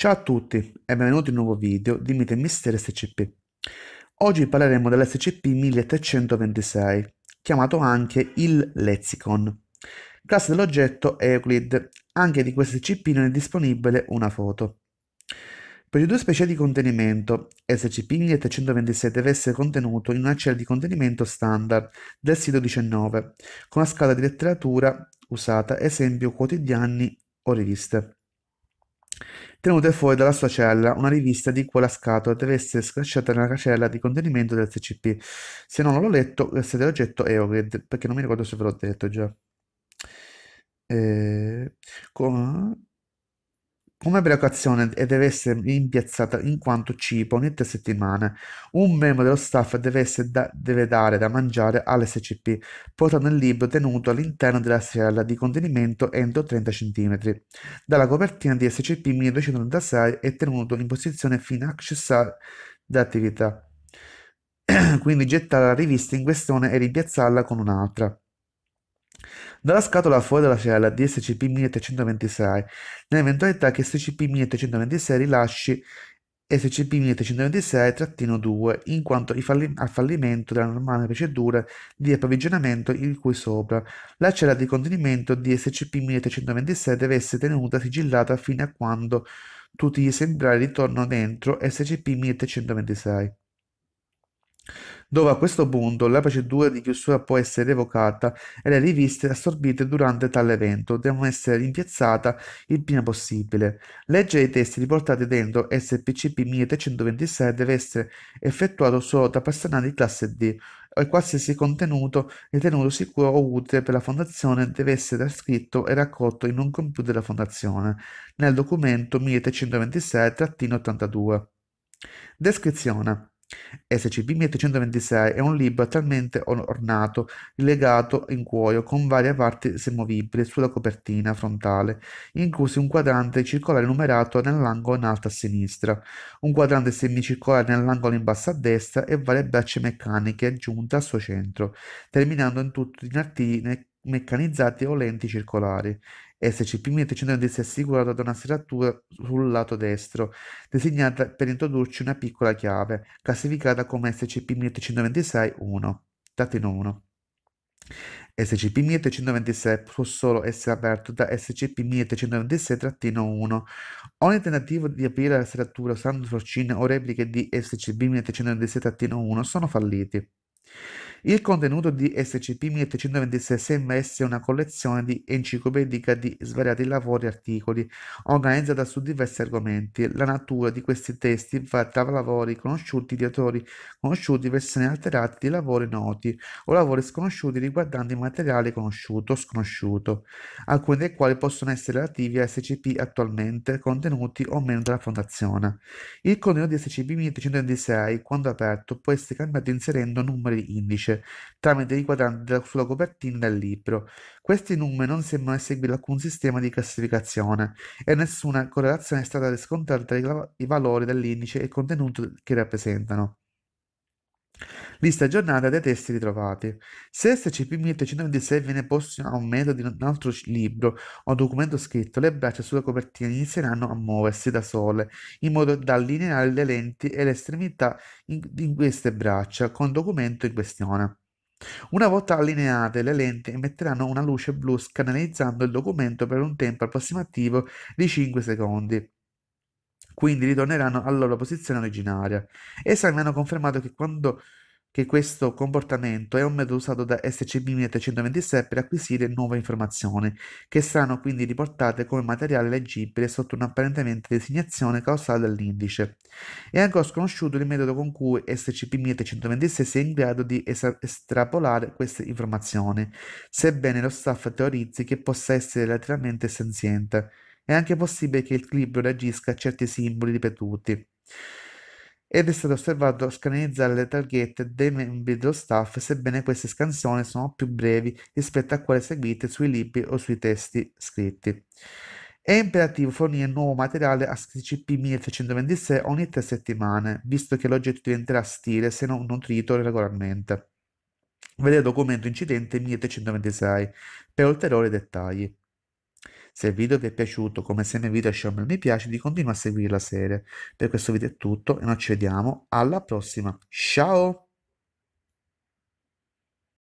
Ciao a tutti e benvenuti in un nuovo video di Mite Mister SCP. Oggi parleremo dell'SCP-1326, chiamato anche il Lexicon. Classe dell'oggetto Euclid, anche di questo SCP non è disponibile una foto. Per le due specie di contenimento, SCP-1326 deve essere contenuto in una cella di contenimento standard del sito 19, con la scala di letteratura usata, esempio quotidiani o riviste. Tenute fuori dalla sua cella una rivista di cui la scatola deve essere scacciata nella cella di contenimento del SCP. Se non l'ho letto, grazie dell'oggetto Eogrid, perché non mi ricordo se ve l'ho detto già. Eh, con... Come preoccupazione deve essere rimpiazzata in quanto cibo ogni tre settimane. Un membro dello staff deve, da, deve dare da mangiare all'SCP, portando il libro tenuto all'interno della sella di contenimento entro 30 cm. Dalla copertina di scp 1236 è tenuto in posizione fino a accessare l'attività. Quindi gettare la rivista in questione e rimpiazzarla con un'altra. Dalla scatola fuori dalla fiala di SCP-1326, nell'eventualità che SCP-1326 rilasci SCP-1326-2 in quanto al fallimento della normale procedura di approvvigionamento in cui sopra, la cella di contenimento di SCP-1326 deve essere tenuta sigillata fino a quando tutti gli esemplari ritornano dentro SCP-1326 dove a questo punto la procedura di chiusura può essere revocata e le riviste assorbite durante tale evento devono essere rimpiazzate il prima possibile. Leggere i testi riportati dentro SPCP 1326 deve essere effettuato solo da personale di classe D e qualsiasi contenuto ritenuto sicuro o utile per la fondazione deve essere trascritto e raccolto in un computer della fondazione nel documento 1326-82. Descrizione SCP-1326 è un libro attualmente ornato, rilegato in cuoio, con varie parti semovibili sulla copertina frontale, inclusi un quadrante circolare numerato nell'angolo in alto a sinistra, un quadrante semicircolare nell'angolo in basso a destra e varie braccia meccaniche aggiunte al suo centro, terminando in tutto in artigli meccanizzati o lenti circolari. SCP-1310 è assicurata da una serratura sul lato destro, designata per introdurci una piccola chiave, classificata come SCP-1326-1, datino 1. SCP-1326 può solo essere aperto da SCP-1326-1. Ogni tentativo di aprire la serratura usando forcine o repliche di SCP-1326-1 sono falliti. Il contenuto di SCP-1326 sembra essere una collezione di enciclopedica di svariati lavori e articoli, organizzata su diversi argomenti. La natura di questi testi va tra lavori conosciuti di autori conosciuti, versioni alterate di lavori noti o lavori sconosciuti riguardanti materiale conosciuto o sconosciuto, alcuni dei quali possono essere relativi a SCP attualmente, contenuti o meno dalla fondazione. Il contenuto di SCP-1326, quando aperto, può essere cambiato inserendo numeri numeri indice tramite i riquadranti sulla copertina del libro. Questi numeri non sembrano seguire alcun sistema di classificazione e nessuna correlazione è stata riscontrata tra i valori dell'indice e il contenuto che rappresentano. Lista aggiornata dei testi ritrovati. Se scp 1326 viene posto a un metodo di un altro libro o documento scritto, le braccia sulla copertina inizieranno a muoversi da sole, in modo da allineare le lenti e le estremità di queste braccia con il documento in questione. Una volta allineate, le lenti emetteranno una luce blu scanalizzando il documento per un tempo approssimativo di 5 secondi quindi ritorneranno alla loro posizione originaria. Esami hanno confermato che, quando, che questo comportamento è un metodo usato da scp 1326 per acquisire nuove informazioni, che saranno quindi riportate come materiale leggibile sotto un'apparentemente designazione causata dall'indice. È ancora sconosciuto il metodo con cui scp 1326 sia in grado di es- estrapolare queste informazioni, sebbene lo staff teorizzi che possa essere relativamente senziente. È anche possibile che il clip reagisca a certi simboli ripetuti ed è stato osservato scanizzare le targhette dei membri dello staff, sebbene queste scansioni sono più brevi rispetto a quelle seguite sui libri o sui testi scritti. È imperativo fornire nuovo materiale a SCP 1326 ogni tre settimane, visto che l'oggetto diventerà stile se non nutrito regolarmente. Vedere documento incidente 1326 per ulteriori dettagli. Se il video vi è piaciuto, come sempre nel video lasciamo il mi piace, di continuare a seguire la serie. Per questo video è tutto e noi ci vediamo alla prossima. Ciao!